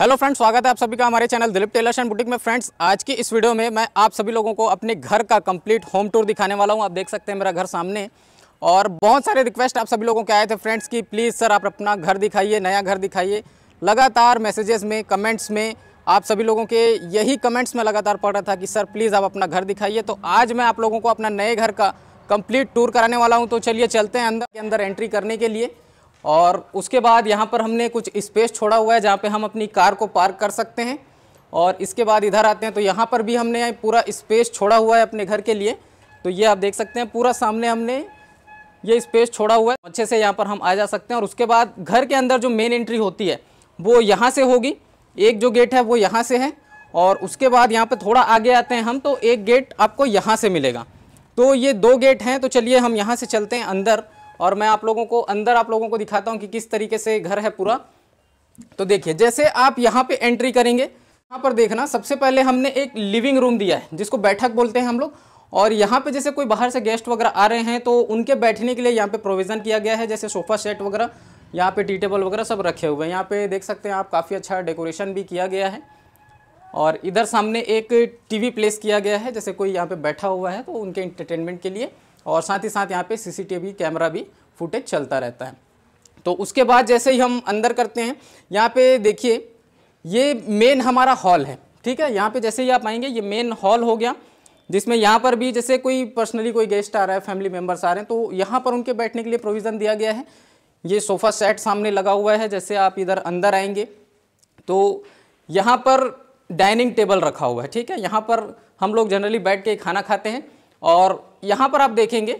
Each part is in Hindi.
हेलो फ्रेंड्स स्वागत है आप सभी का हमारे channel Dilip tailors and boutique में फ्रेंड्स आज की इस वीडियो में मैं आप सभी लोगों को अपने घर का कंप्लीट होम टूर दिखाने वाला हूं आप देख सकते हैं मेरा घर सामने और बहुत सारे रिक्वेस्ट आप सभी लोगों के आए थे फ्रेंड्स कि प्लीज़ सर आप अपना घर दिखाइए नया घर दिखाइए लगातार मैसेजेस में कमेंट्स में आप सभी लोगों के यही कमेंट्स में लगातार पड़ रहा था कि सर प्लीज़ आप अपना घर दिखाइए तो आज मैं आप लोगों को अपना नए घर का कंप्लीट टूर कराने वाला हूँ तो चलिए चलते हैं अंदर के अंदर एंट्री करने के लिए और उसके बाद यहाँ पर हमने कुछ स्पेस छोड़ा हुआ है जहाँ पे हम अपनी कार को पार्क कर सकते हैं और इसके बाद इधर आते हैं तो यहाँ पर भी हमने पूरा स्पेस छोड़ा हुआ है अपने घर के लिए तो ये आप देख सकते हैं पूरा सामने हमने ये स्पेस छोड़ा हुआ है अच्छे से यहाँ पर हम आ जा सकते हैं और उसके बाद घर के अंदर जो मेन एंट्री होती है वो यहाँ से होगी एक जो गेट है वो यहाँ से है और उसके बाद यहाँ पर थोड़ा आगे आते हैं हम तो एक गेट आपको यहाँ से मिलेगा तो ये दो गेट हैं तो चलिए हम यहाँ से चलते हैं अंदर और मैं आप लोगों को अंदर आप लोगों को दिखाता हूँ कि किस तरीके से घर है पूरा तो देखिए जैसे आप यहाँ पे एंट्री करेंगे यहाँ पर देखना सबसे पहले हमने एक लिविंग रूम दिया है जिसको बैठक बोलते हैं हम लोग और यहाँ पे जैसे कोई बाहर से गेस्ट वगैरह आ रहे हैं तो उनके बैठने के लिए यहाँ पे प्रोविज़न किया गया है जैसे सोफ़ा सेट वगैरह यहाँ पे टी टेबल वगैरह सब रखे हुए हैं यहाँ पे देख सकते हैं आप काफ़ी अच्छा डेकोरेशन भी किया गया है और इधर सामने एक टीवी प्लेस किया गया है जैसे कोई यहाँ पे बैठा हुआ है तो उनके इंटरटेनमेंट के लिए और साथ ही साथ यहाँ पे सीसीटीवी कैमरा भी फुटेज चलता रहता है तो उसके बाद जैसे ही हम अंदर करते हैं यहाँ पे देखिए ये मेन हमारा हॉल है ठीक है यहाँ पे जैसे ही आप आएंगे ये मेन हॉल हो गया जिसमें यहाँ पर भी जैसे कोई पर्सनली कोई गेस्ट आ रहा है फैमिली मेम्बर्स आ रहे हैं तो यहाँ पर उनके बैठने के लिए प्रोविज़न दिया गया है ये सोफ़ा सेट सामने लगा हुआ है जैसे आप इधर अंदर आएंगे तो यहाँ पर डाइनिंग टेबल रखा हुआ है ठीक है यहाँ पर हम लोग जनरली बैठ के खाना खाते हैं और यहाँ पर आप देखेंगे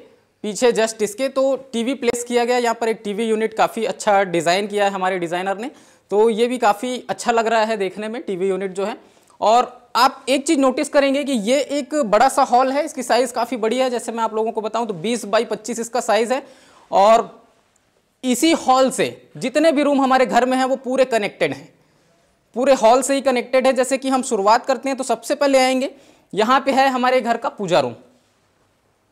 पीछे जस्ट इसके तो टीवी प्लेस किया गया यहाँ पर एक टीवी यूनिट काफ़ी अच्छा डिज़ाइन किया है हमारे डिज़ाइनर ने तो ये भी काफ़ी अच्छा लग रहा है देखने में टीवी यूनिट जो है और आप एक चीज़ नोटिस करेंगे कि ये एक बड़ा सा हॉल है इसकी साइज़ काफ़ी बड़ी है जैसे मैं आप लोगों को बताऊँ तो बीस बाई पच्चीस इसका साइज़ है और इसी हॉल से जितने भी रूम हमारे घर में हैं वो पूरे कनेक्टेड हैं पूरे हॉल से ही कनेक्टेड है जैसे कि हम शुरुआत करते हैं तो सबसे पहले आएंगे यहाँ पे है हमारे घर का पूजा रूम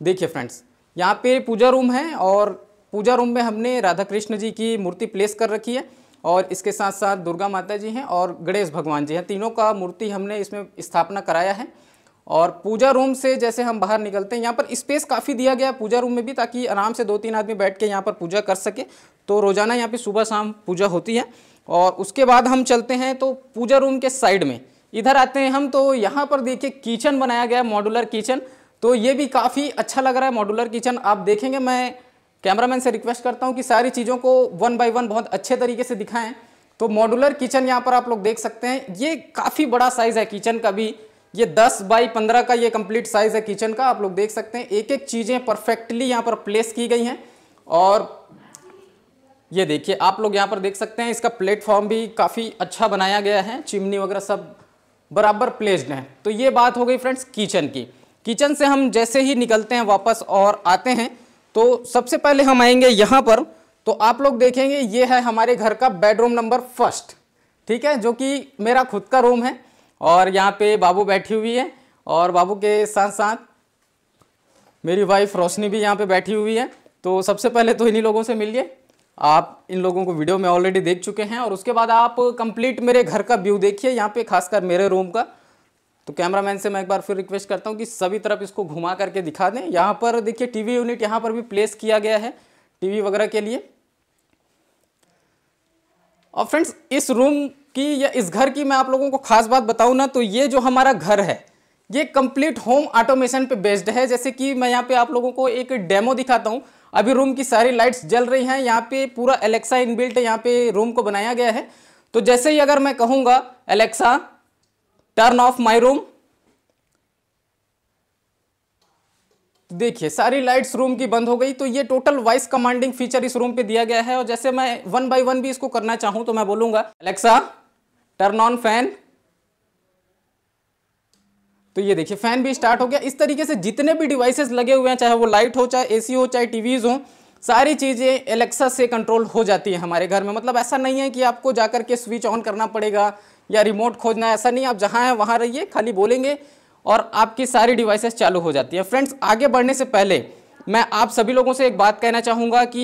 देखिए फ्रेंड्स यहाँ पे पूजा रूम है और पूजा रूम में हमने राधा कृष्ण जी की मूर्ति प्लेस कर रखी है और इसके साथ साथ दुर्गा माता जी हैं और गणेश भगवान जी हैं तीनों का मूर्ति हमने इसमें स्थापना कराया है और पूजा रूम से जैसे हम बाहर निकलते हैं यहाँ पर स्पेस काफ़ी दिया गया है पूजा रूम में भी ताकि आराम से दो तीन आदमी बैठ के यहाँ पर पूजा कर सके तो रोज़ाना यहाँ पे सुबह शाम पूजा होती है और उसके बाद हम चलते हैं तो पूजा रूम के साइड में इधर आते हैं हम तो यहाँ पर देखिए किचन बनाया गया मॉडुलर किचन तो ये भी काफ़ी अच्छा लग रहा है मॉडुलर किचन आप देखेंगे मैं कैमरामैन से रिक्वेस्ट करता हूँ कि सारी चीज़ों को वन बाय वन बहुत अच्छे तरीके से दिखाएं तो मॉडुलर किचन यहाँ पर आप लोग देख सकते हैं ये काफ़ी बड़ा साइज़ है किचन का भी ये 10 बाई 15 का ये कंप्लीट साइज़ है किचन का आप लोग देख सकते हैं एक एक चीज़ें परफेक्टली यहाँ पर प्लेस की गई हैं और ये देखिए आप लोग यहाँ पर देख सकते हैं इसका प्लेटफॉर्म भी काफ़ी अच्छा बनाया गया है चिमनी वगैरह सब बराबर प्लेस्ड हैं तो ये बात हो गई फ्रेंड्स किचन की किचन से हम जैसे ही निकलते हैं वापस और आते हैं तो सबसे पहले हम आएंगे यहाँ पर तो आप लोग देखेंगे ये है हमारे घर का बेडरूम नंबर फर्स्ट ठीक है जो कि मेरा खुद का रूम है और यहाँ पे बाबू बैठी हुई है और बाबू के साथ साथ मेरी वाइफ रोशनी भी यहाँ पे बैठी हुई है तो सबसे पहले तो इन्हीं लोगों से मिलिए आप इन लोगों को वीडियो में ऑलरेडी देख चुके हैं और उसके बाद आप कंप्लीट मेरे घर का व्यू देखिए यहाँ पे खासकर मेरे रूम का तो कैमरामैन से मैं एक बार फिर रिक्वेस्ट करता हूँ कि सभी तरफ इसको घुमा करके दिखा दें यहाँ पर देखिए टीवी यूनिट यहाँ पर भी प्लेस किया गया है टीवी वगैरह के लिए और फ्रेंड्स इस रूम की या इस घर की मैं आप लोगों को खास बात बताऊँ ना तो ये जो हमारा घर है ये कंप्लीट होम ऑटोमेशन पे बेस्ड है जैसे कि मैं यहाँ पे आप लोगों को एक डेमो दिखाता हूँ अभी रूम की सारी लाइट्स जल रही हैं यहाँ पे पूरा एलेक्सा इनबिल्ट यहाँ पे रूम को बनाया गया है तो जैसे ही अगर मैं कहूँगा Alexa turn off my room देखिए सारी लाइट्स रूम की बंद हो गई तो ये टोटल वॉइस कमांडिंग फीचर इस रूम पे दिया गया है और जैसे मैं वन बाय वन भी इसको करना चाहूं तो मैं बोलूंगा अलेक्सा टर्न ऑन फैन तो ये देखिए फैन भी स्टार्ट हो गया इस तरीके से जितने भी डिवाइसेस लगे हुए हैं चाहे वो लाइट हो चाहे एसी हो चाहे टीवीज हो सारी चीज़ें एलेक्सा से कंट्रोल हो जाती है हमारे घर में मतलब ऐसा नहीं है कि आपको जाकर के स्विच ऑन करना पड़ेगा या रिमोट खोजना ऐसा नहीं आप जहाँ हैं वहाँ रहिए खाली बोलेंगे और आपकी सारी डिवाइसेस चालू हो जाती है फ्रेंड्स आगे बढ़ने से पहले मैं आप सभी लोगों से एक बात कहना चाहूँगा कि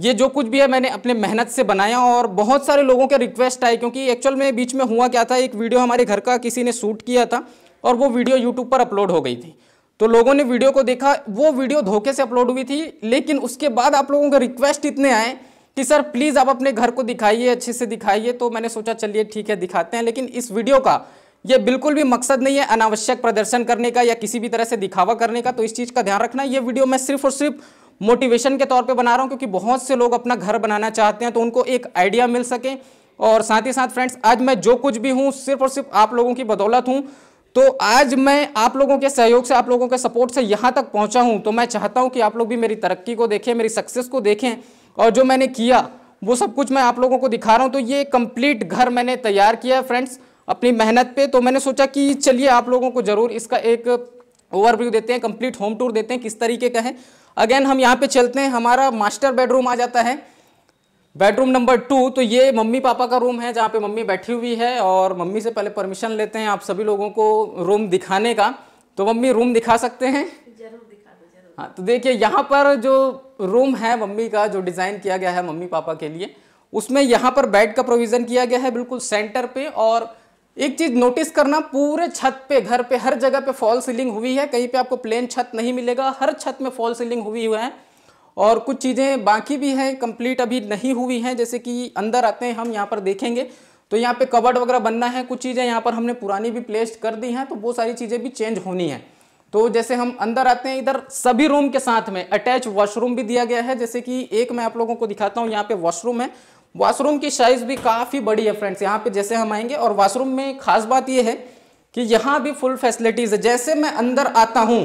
ये जो कुछ भी है मैंने अपने मेहनत से बनाया और बहुत सारे लोगों के रिक्वेस्ट आए क्योंकि एक्चुअल में बीच में हुआ क्या था एक वीडियो हमारे घर का किसी ने शूट किया था और वो वीडियो यूट्यूब पर अपलोड हो गई थी तो लोगों ने वीडियो को देखा वो वीडियो धोखे से अपलोड हुई थी लेकिन उसके बाद आप लोगों के रिक्वेस्ट इतने आए कि सर प्लीज़ आप अपने घर को दिखाइए अच्छे से दिखाइए तो मैंने सोचा चलिए ठीक है दिखाते हैं लेकिन इस वीडियो का ये बिल्कुल भी मकसद नहीं है अनावश्यक प्रदर्शन करने का या किसी भी तरह से दिखावा करने का तो इस चीज़ का ध्यान रखना ये वीडियो मैं सिर्फ और सिर्फ मोटिवेशन के तौर पे बना रहा हूँ क्योंकि बहुत से लोग अपना घर बनाना चाहते हैं तो उनको एक आइडिया मिल सके और साथ ही साथ फ्रेंड्स आज मैं जो कुछ भी हूँ सिर्फ और सिर्फ आप लोगों की बदौलत हूँ तो आज मैं आप लोगों के सहयोग से आप लोगों के सपोर्ट से यहाँ तक पहुँचा हूँ तो मैं चाहता हूँ कि आप लोग भी मेरी तरक्की को देखें मेरी सक्सेस को देखें और जो मैंने किया वो सब कुछ मैं आप लोगों को दिखा रहा हूँ तो ये कंप्लीट घर मैंने तैयार किया है फ्रेंड्स अपनी मेहनत पे तो मैंने सोचा कि चलिए आप लोगों को ज़रूर इसका एक ओवरव्यू देते हैं कंप्लीट होम टूर देते हैं किस तरीके का है अगेन हम यहाँ पे चलते हैं हमारा मास्टर बेडरूम आ जाता है बेडरूम नंबर टू तो ये मम्मी पापा का रूम है जहाँ पे मम्मी बैठी हुई है और मम्मी से पहले परमिशन लेते हैं आप सभी लोगों को रूम दिखाने का तो मम्मी रूम दिखा सकते हैं जरूर दिखा दो जरूर हाँ तो देखिए यहाँ पर जो रूम है मम्मी का जो डिज़ाइन किया गया है मम्मी पापा के लिए उसमें यहाँ पर बेड का प्रोविज़न किया गया है बिल्कुल सेंटर पे और एक चीज़ नोटिस करना पूरे छत पे घर पे हर जगह पे फॉल सीलिंग हुई है कहीं पे आपको प्लेन छत नहीं मिलेगा हर छत में फॉल सीलिंग हुई हुआ है और कुछ चीज़ें बाकी भी हैं कंप्लीट अभी नहीं हुई हैं जैसे कि अंदर आते हैं हम यहाँ पर देखेंगे तो यहाँ पे कवर्ड वगैरह बनना है कुछ चीज़ें यहाँ पर हमने पुरानी भी प्लेस कर दी हैं तो वो सारी चीज़ें भी चेंज होनी है तो जैसे हम अंदर आते हैं इधर सभी रूम के साथ में अटैच वॉशरूम भी दिया गया है जैसे कि एक मैं आप लोगों को दिखाता हूँ यहाँ पे वॉशरूम है वॉशरूम की साइज भी काफ़ी बड़ी है फ्रेंड्स यहाँ पे जैसे हम आएंगे और वॉशरूम में खास बात यह है कि यहाँ भी फुल फैसिलिटीज़ है जैसे मैं अंदर आता हूँ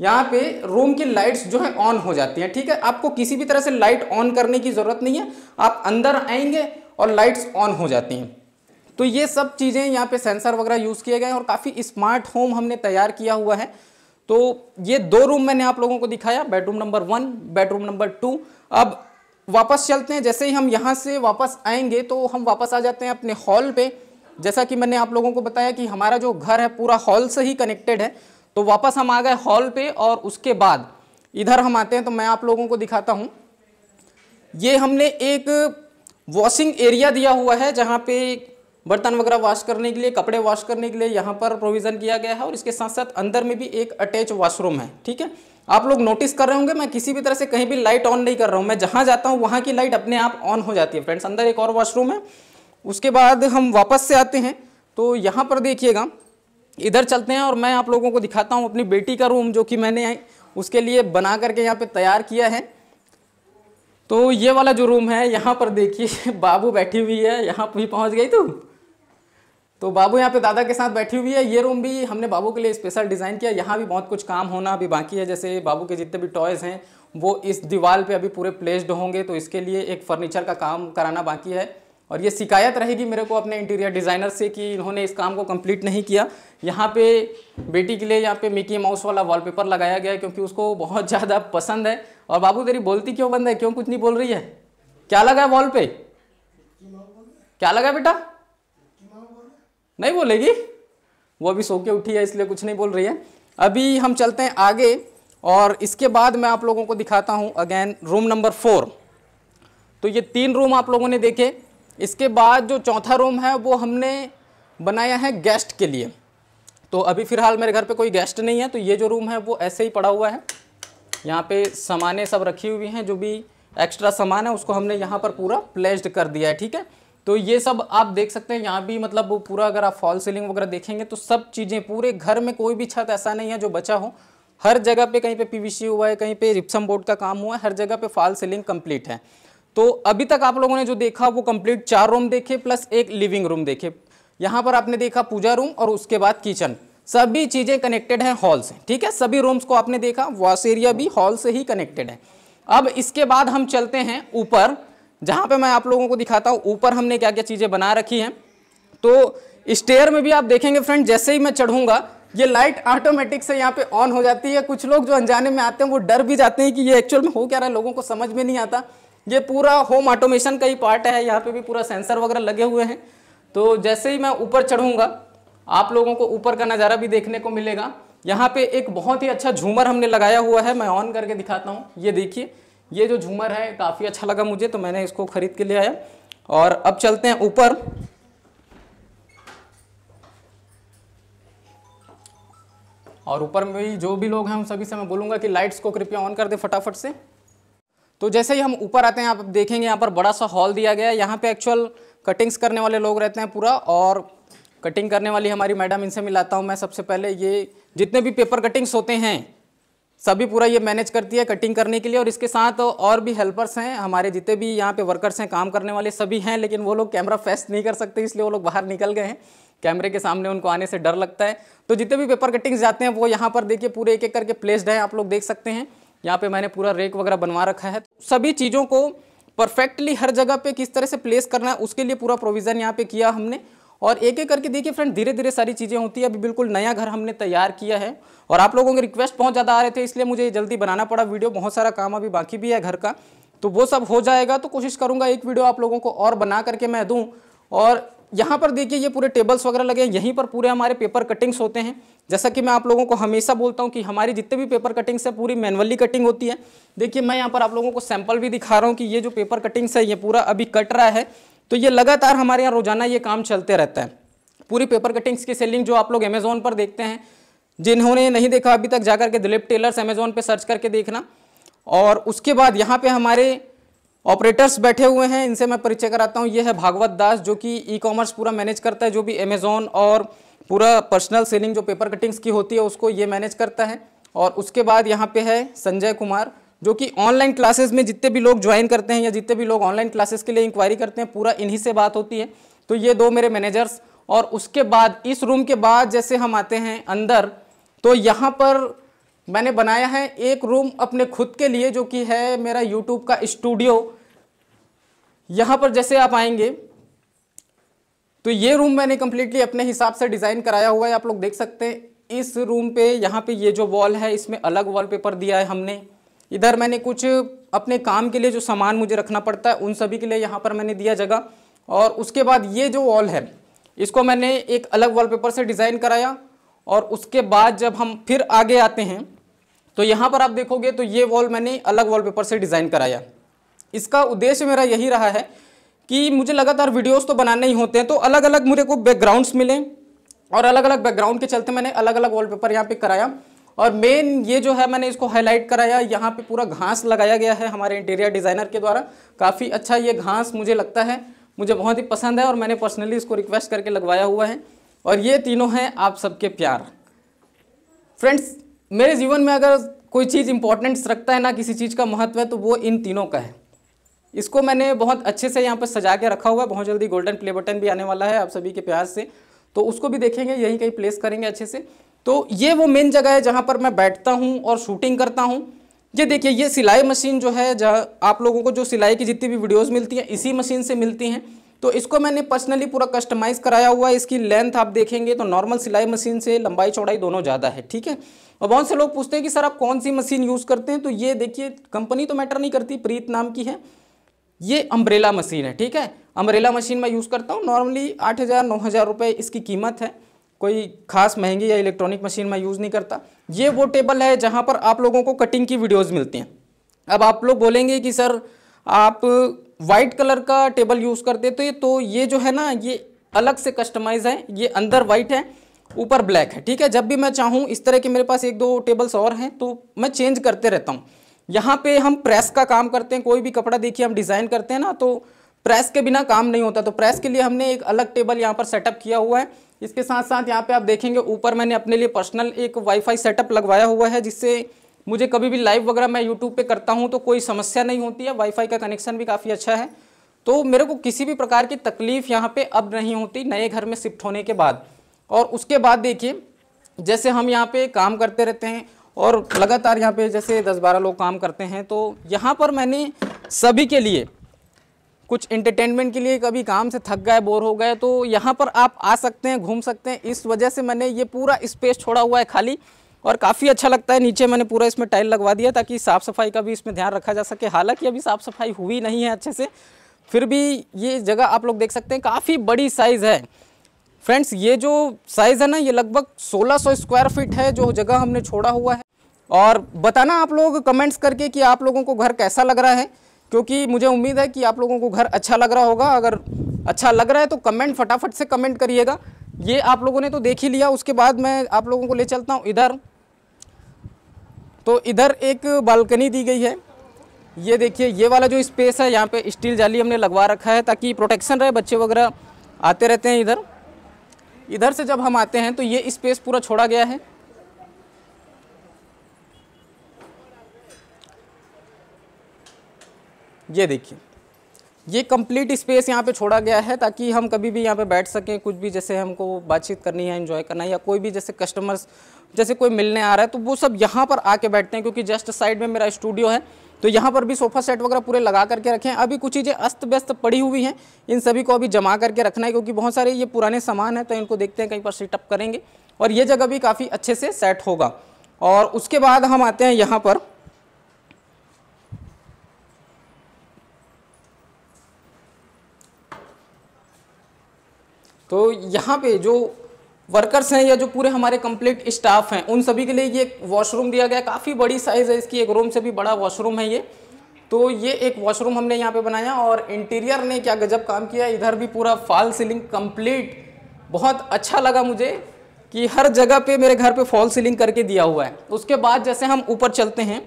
यहाँ पे रूम की लाइट्स जो है ऑन हो जाती है ठीक है आपको किसी भी तरह से लाइट ऑन करने की ज़रूरत नहीं है आप अंदर आएंगे और लाइट्स ऑन हो जाती हैं तो ये सब चीज़ें यहाँ पे सेंसर वगैरह यूज़ किए गए हैं और काफ़ी स्मार्ट होम हमने तैयार किया हुआ है तो ये दो रूम मैंने आप लोगों को दिखाया bedroom number one bedroom number two अब वापस चलते हैं जैसे ही हम यहाँ से वापस आएंगे तो हम वापस आ जाते हैं अपने हॉल पे जैसा कि मैंने आप लोगों को बताया कि हमारा जो घर है पूरा हॉल से ही कनेक्टेड है तो वापस हम आ गए हॉल पे और उसके बाद इधर हम आते हैं तो मैं आप लोगों को दिखाता हूँ ये हमने एक वॉशिंग एरिया दिया हुआ है जहाँ पे बर्तन वगैरह वॉश करने के लिए कपड़े वॉश करने के लिए यहाँ पर प्रोविज़न किया गया है और इसके साथ साथ अंदर में भी एक अटैच वॉशरूम है ठीक है आप लोग नोटिस कर रहे होंगे मैं किसी भी तरह से कहीं भी लाइट ऑन नहीं कर रहा हूँ मैं जहाँ जाता हूँ वहाँ की लाइट अपने आप ऑन हो जाती है फ्रेंड्स अंदर एक और वॉशरूम है उसके बाद हम वापस से आते हैं तो यहाँ पर देखिएगा इधर चलते हैं और मैं आप लोगों को दिखाता हूँ अपनी बेटी का रूम जो कि मैंने उसके लिए बना करके यहाँ पे तैयार किया है तो ये वाला जो रूम है यहाँ पर देखिए बाबू बैठी हुई है यहाँ भी पहुँच गई तू तो बाबू यहाँ पे दादा के साथ बैठी हुई है ये रूम भी हमने बाबू के लिए स्पेशल डिज़ाइन किया यहाँ भी बहुत कुछ काम होना अभी बाकी है जैसे बाबू के जितने भी टॉयज़ हैं वो इस दीवार पे अभी पूरे प्लेस्ड होंगे तो इसके लिए एक फर्नीचर का काम कराना बाकी है और ये शिकायत रहेगी मेरे को अपने इंटीरियर डिज़ाइनर से कि इन्होंने इस काम को कम्प्लीट नहीं किया यहाँ पे बेटी के लिए यहाँ पे मिकी माउस वाला वॉलपेपर लगाया गया है क्योंकि उसको बहुत ज़्यादा पसंद है और बाबू तेरी बोलती क्यों बंद है क्यों कुछ नहीं बोल रही है क्या लगा है वॉल पर क्या लगा बेटा नहीं बोलेगी वो अभी सो के उठी है इसलिए कुछ नहीं बोल रही है अभी हम चलते हैं आगे और इसके बाद मैं आप लोगों को दिखाता हूँ अगेन रूम नंबर फोर तो ये तीन रूम आप लोगों ने देखे इसके बाद जो चौथा रूम है वो हमने बनाया है गेस्ट के लिए तो अभी फ़िलहाल मेरे घर पे कोई गेस्ट नहीं है तो ये जो रूम है वो ऐसे ही पड़ा हुआ है यहाँ पे सामान सब रखी हुई हैं जो भी एक्स्ट्रा सामान है उसको हमने यहाँ पर पूरा प्लेस्ड कर दिया है ठीक है तो ये सब आप देख सकते हैं यहाँ भी मतलब वो पूरा अगर आप फॉल सीलिंग वगैरह देखेंगे तो सब चीज़ें पूरे घर में कोई भी छत ऐसा नहीं है जो बचा हो हर जगह पे कहीं पे पीवीसी हुआ है कहीं पे रिप्सम बोर्ड का काम हुआ है हर जगह पे फॉल सीलिंग कंप्लीट है तो अभी तक आप लोगों ने जो देखा वो कंप्लीट चार रूम देखे प्लस एक लिविंग रूम देखे यहाँ पर आपने देखा पूजा रूम और उसके बाद किचन सभी चीज़ें कनेक्टेड हैं हॉल से ठीक है सभी रूम्स को आपने देखा वॉश एरिया भी हॉल से ही कनेक्टेड है अब इसके बाद हम चलते हैं ऊपर जहाँ पे मैं आप लोगों को दिखाता हूँ ऊपर हमने क्या क्या चीज़ें बना रखी हैं तो स्टेयर में भी आप देखेंगे फ्रेंड जैसे ही मैं चढ़ूँगा ये लाइट ऑटोमेटिक से यहाँ पे ऑन हो जाती है कुछ लोग जो अनजाने में आते हैं वो डर भी जाते हैं कि ये एक्चुअल में हो क्या रहा है लोगों को समझ में नहीं आता ये पूरा होम ऑटोमेशन का ही पार्ट है यहाँ पे भी पूरा सेंसर वगैरह लगे हुए हैं तो जैसे ही मैं ऊपर चढ़ूँगा आप लोगों को ऊपर का नज़ारा भी देखने को मिलेगा यहाँ पे एक बहुत ही अच्छा झूमर हमने लगाया हुआ है मैं ऑन करके दिखाता हूँ ये देखिए ये जो झूमर है काफ़ी अच्छा लगा मुझे तो मैंने इसको खरीद के ले आया और अब चलते हैं ऊपर और ऊपर में भी जो भी लोग हैं उन सभी से मैं बोलूंगा कि लाइट्स को कृपया ऑन कर दे फटाफट से तो जैसे ही हम ऊपर आते हैं आप देखेंगे यहाँ पर बड़ा सा हॉल दिया गया है यहाँ पे एक्चुअल कटिंग्स करने वाले लोग रहते हैं पूरा और कटिंग करने वाली हमारी मैडम इनसे मिलाता हूँ मैं सबसे पहले ये जितने भी पेपर कटिंग्स होते हैं सभी पूरा ये मैनेज करती है कटिंग करने के लिए और इसके साथ और भी हेल्पर्स हैं हमारे जितने भी यहाँ पे वर्कर्स हैं काम करने वाले सभी हैं लेकिन वो लोग कैमरा फेस्ट नहीं कर सकते इसलिए वो लोग बाहर निकल गए हैं कैमरे के सामने उनको आने से डर लगता है तो जितने भी पेपर कटिंग्स जाते हैं वो यहाँ पर देखिए पूरे एक एक करके प्लेस्ड हैं आप लोग देख सकते हैं यहाँ पर मैंने पूरा रेक वगैरह बनवा रखा है तो सभी चीज़ों को परफेक्टली हर जगह पर किस तरह से प्लेस करना है उसके लिए पूरा प्रोविज़न यहाँ पर किया हमने और एक एक करके देखिए फ्रेंड धीरे धीरे सारी चीज़ें होती है अभी बिल्कुल नया घर हमने तैयार किया है और आप लोगों के रिक्वेस्ट बहुत ज़्यादा आ रहे थे इसलिए मुझे जल्दी बनाना पड़ा वीडियो बहुत सारा काम अभी बाकी भी है घर का तो वो सब हो जाएगा तो कोशिश करूँगा एक वीडियो आप लोगों को और बना करके मैं दूँ और यहाँ पर देखिए ये पूरे टेबल्स वगैरह लगे हैं यहीं पर पूरे हमारे पेपर कटिंग्स होते हैं जैसा कि मैं आप लोगों को हमेशा बोलता हूँ कि हमारी जितने भी पेपर कटिंग्स है पूरी मैनुअली कटिंग होती है देखिए मैं यहाँ पर आप लोगों को सैंपल भी दिखा रहा हूँ कि ये जो पेपर कटिंग्स है ये पूरा अभी कट रहा है तो ये लगातार हमारे यहाँ रोजाना ये काम चलते रहता है पूरी पेपर कटिंग्स की सेलिंग जो आप लोग अमेजोन पर देखते हैं जिन्होंने नहीं देखा अभी तक जाकर के दिलीप टेलर्स अमेजोन पर सर्च करके देखना और उसके बाद यहाँ पर हमारे ऑपरेटर्स बैठे हुए हैं इनसे मैं परिचय कराता हूँ ये है भागवत दास जो कि ई कॉमर्स पूरा मैनेज करता है जो भी अमेजोन और पूरा पर्सनल सेलिंग जो पेपर कटिंग्स की होती है उसको ये मैनेज करता है और उसके बाद यहाँ पे है संजय कुमार जो कि ऑनलाइन क्लासेस में जितने भी लोग ज्वाइन करते हैं या जितने भी लोग ऑनलाइन क्लासेस के लिए इंक्वायरी करते हैं पूरा इन्हीं से बात होती है तो ये दो मेरे मैनेजर्स और उसके बाद इस रूम के बाद जैसे हम आते हैं अंदर तो यहाँ पर मैंने बनाया है एक रूम अपने खुद के लिए जो कि है मेरा यूट्यूब का स्टूडियो यहाँ पर जैसे आप आएंगे तो ये रूम मैंने कम्प्लीटली अपने हिसाब से डिज़ाइन कराया हुआ है आप लोग देख सकते हैं इस रूम पे यहाँ पे ये जो वॉल है इसमें अलग वॉलपेपर दिया है हमने इधर मैंने कुछ अपने काम के लिए जो सामान मुझे रखना पड़ता है उन सभी के लिए यहाँ पर मैंने दिया जगह और उसके बाद ये जो वॉल है इसको मैंने एक अलग वॉलपेपर से डिज़ाइन कराया और उसके बाद जब हम फिर आगे आते हैं तो यहाँ पर आप देखोगे तो ये वॉल मैंने अलग वॉलपेपर से डिज़ाइन कराया इसका उद्देश्य मेरा यही रहा है कि मुझे लगातार वीडियोस तो बनाने ही होते हैं तो अलग अलग मुझे को बैकग्राउंड्स मिलें और अलग अलग बैकग्राउंड के चलते मैंने अलग अलग वॉलपेपर यहाँ पे कराया और मेन ये जो है मैंने इसको हाईलाइट कराया यहाँ पे पूरा घास लगाया गया है हमारे इंटीरियर डिज़ाइनर के द्वारा काफ़ी अच्छा ये घास मुझे लगता है मुझे बहुत ही पसंद है और मैंने पर्सनली इसको रिक्वेस्ट करके लगवाया हुआ है और ये तीनों हैं आप सबके प्यार फ्रेंड्स मेरे जीवन में अगर कोई चीज़ इंपॉर्टेंट्स रखता है ना किसी चीज़ का महत्व है तो वो इन तीनों का है इसको मैंने बहुत अच्छे से यहाँ पर सजा के रखा हुआ है बहुत जल्दी गोल्डन प्ले बटन भी आने वाला है आप सभी के प्यार से तो उसको भी देखेंगे यहीं कहीं प्लेस करेंगे अच्छे से तो ये वो मेन जगह है जहाँ पर मैं बैठता हूँ और शूटिंग करता हूँ ये देखिए ये सिलाई मशीन जो है जहाँ आप लोगों को जो सिलाई की जितनी भी वीडियोस मिलती हैं इसी मशीन से मिलती हैं तो इसको मैंने पर्सनली पूरा कस्टमाइज़ कराया हुआ है इसकी लेंथ आप देखेंगे तो नॉर्मल सिलाई मशीन से लंबाई चौड़ाई दोनों ज़्यादा है ठीक है और बहुत से लोग पूछते हैं कि सर आप कौन सी मशीन यूज़ करते हैं तो ये देखिए कंपनी तो मैटर नहीं करती प्रीत नाम की है ये अम्ब्रेला मशीन है ठीक है अम्ब्रेला मशीन मैं यूज़ करता हूँ नॉर्मली आठ हज़ार नौ हज़ार रुपये इसकी कीमत है कोई खास महंगी या इलेक्ट्रॉनिक मशीन मैं यूज़ नहीं करता ये वो टेबल है जहाँ पर आप लोगों को कटिंग की वीडियोज़ मिलती हैं अब आप लोग बोलेंगे कि सर आप वाइट कलर का टेबल यूज़ करते तो ये तो ये जो है ना ये अलग से कस्टमाइज़ है ये अंदर वाइट है ऊपर ब्लैक है ठीक है जब भी मैं चाहूँ इस तरह के मेरे पास एक दो टेबल्स और हैं तो मैं चेंज करते रहता हूँ यहाँ पे हम प्रेस का काम करते हैं कोई भी कपड़ा देखिए हम डिज़ाइन करते हैं ना तो प्रेस के बिना काम नहीं होता तो प्रेस के लिए हमने एक अलग टेबल यहाँ पर सेटअप किया हुआ है इसके साथ साथ यहाँ पे आप देखेंगे ऊपर मैंने अपने लिए पर्सनल एक वाईफाई सेटअप लगवाया हुआ है जिससे मुझे कभी भी लाइव वगैरह मैं यूट्यूब पे करता हूँ तो कोई समस्या नहीं होती है वाईफाई का कनेक्शन भी काफ़ी अच्छा है तो मेरे को किसी भी प्रकार की तकलीफ़ यहाँ पे अब नहीं होती नए घर में शिफ्ट होने के बाद और उसके बाद देखिए जैसे हम यहाँ पे काम करते रहते हैं और लगातार यहाँ पे जैसे 10-12 लोग काम करते हैं तो यहाँ पर मैंने सभी के लिए कुछ इंटरटेनमेंट के लिए कभी काम से थक गए बोर हो गए तो यहाँ पर आप आ सकते हैं घूम सकते हैं इस वजह से मैंने ये पूरा स्पेस छोड़ा हुआ है खाली और काफ़ी अच्छा लगता है नीचे मैंने पूरा इसमें टाइल लगवा दिया ताकि साफ़ सफाई का भी इसमें ध्यान रखा जा सके हालांकि अभी साफ़ सफाई हुई नहीं है अच्छे से फिर भी ये जगह आप लोग देख सकते हैं काफ़ी बड़ी साइज़ है फ्रेंड्स ये जो साइज़ है ना ये लगभग 1600 स्क्वायर फीट है जो जगह हमने छोड़ा हुआ है और बताना आप लोग कमेंट्स करके कि आप लोगों को घर कैसा लग रहा है क्योंकि मुझे उम्मीद है कि आप लोगों को घर अच्छा लग रहा होगा अगर अच्छा लग रहा है तो कमेंट फटाफट से कमेंट करिएगा ये आप लोगों ने तो देख ही लिया उसके बाद मैं आप लोगों को ले चलता हूँ इधर तो इधर एक बालकनी दी गई है ये देखिए ये वाला जो स्पेस है यहाँ पे स्टील जाली हमने लगवा रखा है ताकि प्रोटेक्शन रहे बच्चे वगैरह आते रहते हैं इधर इधर से जब हम आते हैं तो ये स्पेस पूरा छोड़ा गया है ये देखिए ये कंप्लीट स्पेस यहाँ पे छोड़ा गया है ताकि हम कभी भी यहाँ पे बैठ सकें कुछ भी जैसे हमको बातचीत करनी है इन्जॉय करना है या कोई भी जैसे कस्टमर्स जैसे कोई मिलने आ रहा है तो वो सब यहाँ पर आके बैठते हैं क्योंकि जस्ट साइड में मेरा स्टूडियो है तो यहाँ पर भी सोफा सेट वगैरह पूरे लगा करके रखे हैं अभी कुछ चीज़ें अस्त व्यस्त पड़ी हुई हैं इन सभी को अभी जमा करके रखना है क्योंकि बहुत सारे ये पुराने सामान हैं तो इनको देखते हैं कहीं पर सीटअप करेंगे और ये जगह भी काफ़ी अच्छे से सेट होगा और उसके बाद हम आते हैं यहाँ पर तो यहाँ पे जो वर्कर्स हैं या जो पूरे हमारे कंप्लीट स्टाफ हैं उन सभी के लिए ये वॉशरूम दिया गया काफ़ी बड़ी साइज़ है इसकी एक रूम से भी बड़ा वॉशरूम है ये तो ये एक वॉशरूम हमने यहाँ पे बनाया और इंटीरियर ने क्या गजब काम किया इधर भी पूरा फॉल सीलिंग कंप्लीट बहुत अच्छा लगा मुझे कि हर जगह पे मेरे घर पे फॉल सीलिंग करके दिया हुआ है उसके बाद जैसे हम ऊपर चलते हैं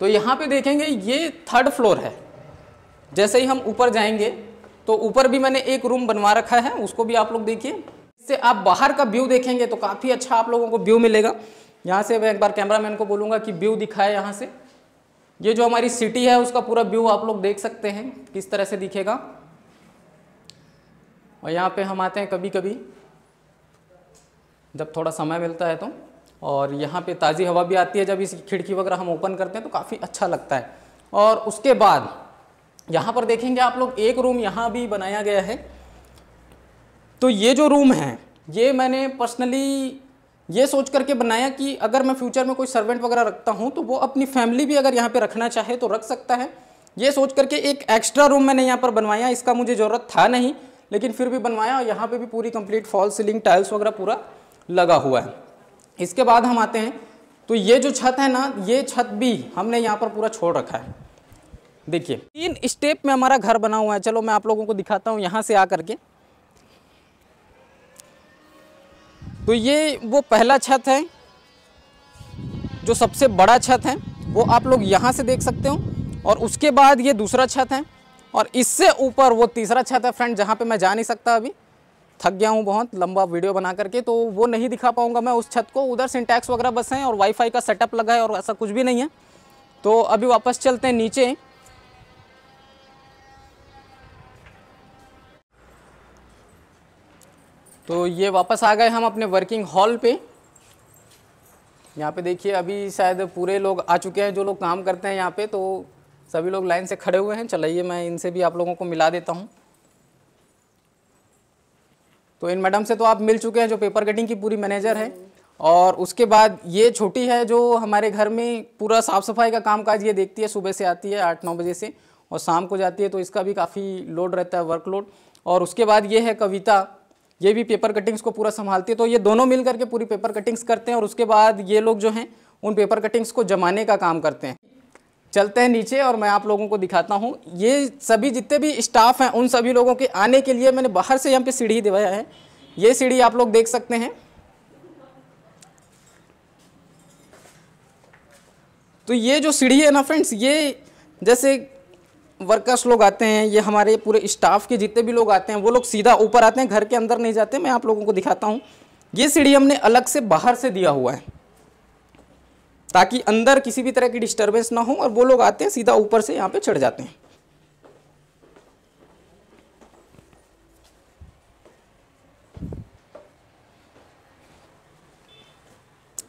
तो यहाँ पे देखेंगे ये थर्ड फ्लोर है जैसे ही हम ऊपर जाएंगे तो ऊपर भी मैंने एक रूम बनवा रखा है उसको भी आप लोग देखिए इससे आप बाहर का व्यू देखेंगे तो काफ़ी अच्छा आप लोगों को व्यू मिलेगा यहाँ से मैं एक बार कैमरामैन को बोलूँगा कि व्यू दिखाए यहाँ से ये जो हमारी सिटी है उसका पूरा व्यू आप लोग देख सकते हैं किस तरह से दिखेगा और यहाँ पे हम आते हैं कभी कभी जब थोड़ा समय मिलता है तो और यहाँ पे ताज़ी हवा भी आती है जब इसकी खिड़की वगैरह हम ओपन करते हैं तो काफ़ी अच्छा लगता है और उसके बाद यहाँ पर देखेंगे आप लोग एक रूम यहाँ भी बनाया गया है तो ये जो रूम है ये मैंने पर्सनली ये सोच करके बनाया कि अगर मैं फ्यूचर में कोई सर्वेंट वगैरह रखता हूँ तो वो अपनी फैमिली भी अगर यहाँ पे रखना चाहे तो रख सकता है ये सोच करके एक एक्स्ट्रा रूम मैंने यहाँ पर बनवाया इसका मुझे ज़रूरत था नहीं लेकिन फिर भी बनवाया और यहाँ पर भी पूरी कंप्लीट फॉल सीलिंग टाइल्स वगैरह पूरा लगा हुआ है इसके बाद हम आते हैं तो ये जो छत है ना ये छत भी हमने यहाँ पर पूरा छोड़ रखा है देखिए तीन स्टेप में हमारा घर बना हुआ है चलो मैं आप लोगों को दिखाता हूँ यहाँ से आ करके तो ये वो पहला छत है जो सबसे बड़ा छत है वो आप लोग यहाँ से देख सकते हो और उसके बाद ये दूसरा छत है और इससे ऊपर वो तीसरा छत है फ्रेंड जहाँ पे मैं जा नहीं सकता अभी थक गया हूँ बहुत लंबा वीडियो बना करके तो वो नहीं दिखा पाऊँगा मैं उस छत को उधर सिंटैक्स वगैरह बस हैं और वाईफाई का सेटअप लगा है और ऐसा कुछ भी नहीं है तो अभी वापस चलते हैं नीचे तो ये वापस आ गए हम अपने वर्किंग हॉल पे यहाँ पे देखिए अभी शायद पूरे लोग आ चुके हैं जो लोग काम करते हैं यहाँ पे तो सभी लोग लाइन से खड़े हुए हैं चलाइए मैं इनसे भी आप लोगों को मिला देता हूँ तो इन मैडम से तो आप मिल चुके हैं जो पेपर कटिंग की पूरी मैनेजर है और उसके बाद ये छोटी है जो हमारे घर में पूरा साफ़ सफाई का कामकाज ये देखती है सुबह से आती है आठ नौ बजे से और शाम को जाती है तो इसका भी काफ़ी लोड रहता है वर्कलोड और उसके बाद ये है कविता ये भी पेपर कटिंग्स को पूरा संभालती है तो ये दोनों मिल करके पूरी पेपर कटिंग्स करते हैं और उसके बाद ये लोग जो हैं उन पेपर कटिंग्स को जमाने का काम करते हैं चलते हैं नीचे और मैं आप लोगों को दिखाता हूँ ये सभी जितने भी स्टाफ हैं उन सभी लोगों के आने के लिए मैंने बाहर से यहाँ पे सीढ़ी दिवाया है ये सीढ़ी आप लोग देख सकते हैं तो ये जो सीढ़ी है ना फ्रेंड्स ये जैसे वर्कर्स लोग आते हैं ये हमारे पूरे स्टाफ के जितने भी लोग आते हैं वो लोग सीधा ऊपर आते हैं घर के अंदर नहीं जाते मैं आप लोगों को दिखाता हूँ ये सीढ़ी हमने अलग से बाहर से दिया हुआ है ताकि अंदर किसी भी तरह की डिस्टर्बेंस ना हो और वो लोग आते हैं सीधा ऊपर से यहाँ पे चढ़ जाते हैं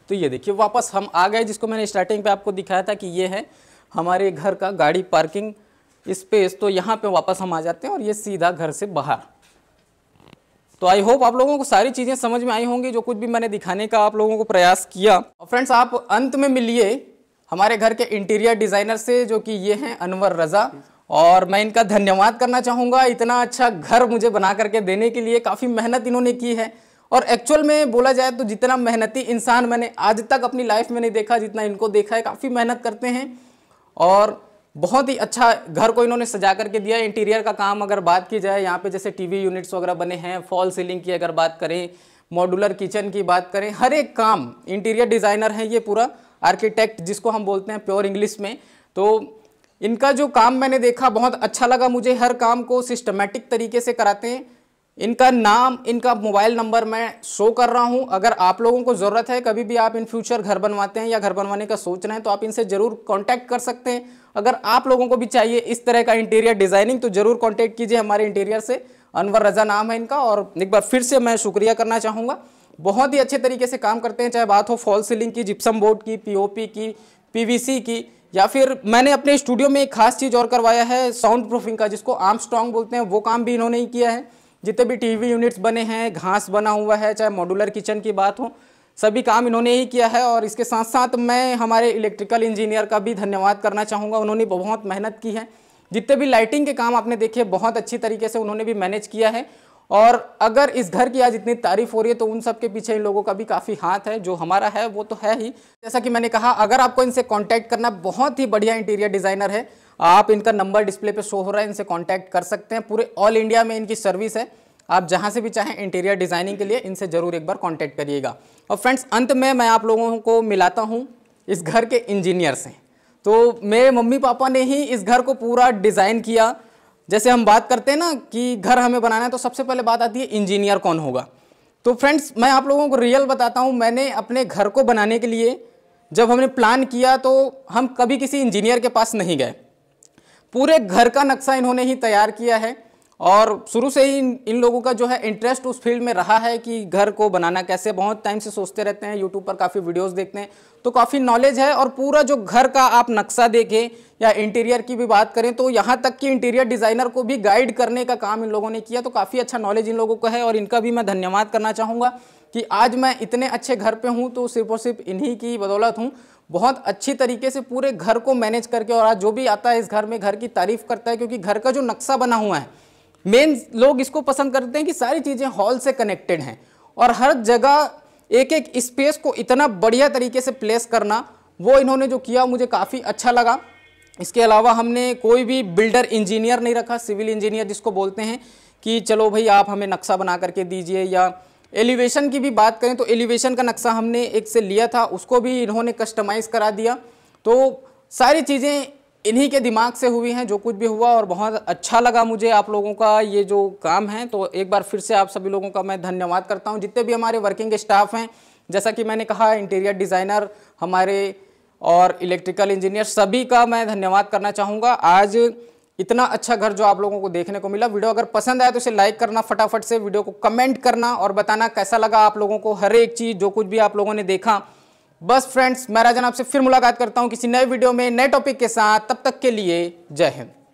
तो ये देखिए वापस हम आ गए जिसको मैंने स्टार्टिंग पे आपको दिखाया था कि ये है हमारे घर का गाड़ी पार्किंग स्पेस तो यहाँ पे वापस हम आ जाते हैं और ये सीधा घर से बाहर तो आई होप आप लोगों को सारी चीज़ें समझ में आई होंगी जो कुछ भी मैंने दिखाने का आप लोगों को प्रयास किया और फ्रेंड्स आप अंत में मिलिए हमारे घर के इंटीरियर डिज़ाइनर से जो कि ये हैं अनवर रज़ा और मैं इनका धन्यवाद करना चाहूँगा इतना अच्छा घर मुझे बना करके देने के लिए काफ़ी मेहनत इन्होंने की है और एक्चुअल में बोला जाए तो जितना मेहनती इंसान मैंने आज तक अपनी लाइफ में नहीं देखा जितना इनको देखा है काफ़ी मेहनत करते हैं और बहुत ही अच्छा घर को इन्होंने सजा करके दिया इंटीरियर का काम अगर बात की जाए यहाँ पे जैसे टीवी यूनिट्स वगैरह बने हैं फॉल सीलिंग की अगर बात करें मॉडुलर किचन की बात करें हर एक काम इंटीरियर डिज़ाइनर है ये पूरा आर्किटेक्ट जिसको हम बोलते हैं प्योर इंग्लिश में तो इनका जो काम मैंने देखा बहुत अच्छा लगा मुझे हर काम को सिस्टमेटिक तरीके से कराते हैं इनका नाम इनका मोबाइल नंबर मैं शो कर रहा हूं अगर आप लोगों को ज़रूरत है कभी भी आप इन फ्यूचर घर बनवाते हैं या घर बनवाने का सोच रहे हैं तो आप इनसे ज़रूर कांटेक्ट कर सकते हैं अगर आप लोगों को भी चाहिए इस तरह का इंटीरियर डिज़ाइनिंग तो ज़रूर कांटेक्ट कीजिए हमारे इंटीरियर से अनवर रजा नाम है इनका और एक बार फिर से मैं शुक्रिया करना चाहूँगा बहुत ही अच्छे तरीके से काम करते हैं चाहे बात हो फॉल सीलिंग की जिप्सम बोर्ड की पी की पी की या फिर मैंने अपने स्टूडियो में एक खास चीज़ और करवाया है साउंड प्रूफिंग का जिसको आर्म स्ट्रॉन्ग बोलते हैं वो काम भी इन्होंने ही किया है जितने भी टीवी यूनिट्स बने हैं घास बना हुआ है चाहे मॉडुलर किचन की बात हो सभी काम इन्होंने ही किया है और इसके साथ साथ मैं हमारे इलेक्ट्रिकल इंजीनियर का भी धन्यवाद करना चाहूँगा उन्होंने बहुत मेहनत की है जितने भी लाइटिंग के काम आपने देखे बहुत अच्छी तरीके से उन्होंने भी मैनेज किया है और अगर इस घर की आज इतनी तारीफ हो रही है तो उन सब के पीछे इन लोगों का भी काफ़ी हाथ है जो हमारा है वो तो है ही जैसा कि मैंने कहा अगर आपको इनसे कांटेक्ट करना बहुत ही बढ़िया इंटीरियर डिज़ाइनर है आप इनका नंबर डिस्प्ले पे शो हो रहा है इनसे कांटेक्ट कर सकते हैं पूरे ऑल इंडिया में इनकी सर्विस है आप जहाँ से भी चाहें इंटीरियर डिज़ाइनिंग के लिए इनसे ज़रूर एक बार कॉन्टैक्ट करिएगा और फ्रेंड्स अंत में मैं आप लोगों को मिलाता हूँ इस घर के इंजीनियर से तो मेरे मम्मी पापा ने ही इस घर को पूरा डिज़ाइन किया जैसे हम बात करते हैं ना कि घर हमें बनाना है तो सबसे पहले बात आती है इंजीनियर कौन होगा तो फ्रेंड्स मैं आप लोगों को रियल बताता हूँ मैंने अपने घर को बनाने के लिए जब हमने प्लान किया तो हम कभी किसी इंजीनियर के पास नहीं गए पूरे घर का नक्शा इन्होंने ही तैयार किया है और शुरू से ही इन लोगों का जो है इंटरेस्ट उस फील्ड में रहा है कि घर को बनाना कैसे बहुत टाइम से सोचते रहते हैं यूट्यूब पर काफ़ी वीडियोस देखते हैं तो काफ़ी नॉलेज है और पूरा जो घर का आप नक्शा देखें या इंटीरियर की भी बात करें तो यहाँ तक कि इंटीरियर डिज़ाइनर को भी गाइड करने का काम इन लोगों ने किया तो काफ़ी अच्छा नॉलेज इन लोगों का है और इनका भी मैं धन्यवाद करना चाहूँगा कि आज मैं इतने अच्छे घर पर हूँ तो सिर्फ और सिर्फ इन्हीं की बदौलत हूँ बहुत अच्छी तरीके से पूरे घर को मैनेज करके और आज जो भी आता है इस घर में घर की तारीफ करता है क्योंकि घर का जो नक्शा बना हुआ है मेन लोग इसको पसंद करते हैं कि सारी चीज़ें हॉल से कनेक्टेड हैं और हर जगह एक एक स्पेस को इतना बढ़िया तरीके से प्लेस करना वो इन्होंने जो किया मुझे काफ़ी अच्छा लगा इसके अलावा हमने कोई भी बिल्डर इंजीनियर नहीं रखा सिविल इंजीनियर जिसको बोलते हैं कि चलो भाई आप हमें नक्शा बना करके दीजिए या एलिवेशन की भी बात करें तो एलिवेशन का नक्शा हमने एक से लिया था उसको भी इन्होंने कस्टमाइज़ करा दिया तो सारी चीज़ें इन्हीं के दिमाग से हुई हैं जो कुछ भी हुआ और बहुत अच्छा लगा मुझे आप लोगों का ये जो काम है तो एक बार फिर से आप सभी लोगों का मैं धन्यवाद करता हूँ जितने भी हमारे वर्किंग स्टाफ हैं जैसा कि मैंने कहा इंटीरियर डिज़ाइनर हमारे और इलेक्ट्रिकल इंजीनियर सभी का मैं धन्यवाद करना चाहूँगा आज इतना अच्छा घर जो आप लोगों को देखने को मिला वीडियो अगर पसंद आया तो इसे लाइक करना फटाफट से वीडियो को कमेंट करना और बताना कैसा लगा आप लोगों को हर एक चीज़ जो कुछ भी आप लोगों ने देखा बस फ्रेंड्स मैं राजन आपसे फिर मुलाकात करता हूं किसी नए वीडियो में नए टॉपिक के साथ तब तक के लिए जय हिंद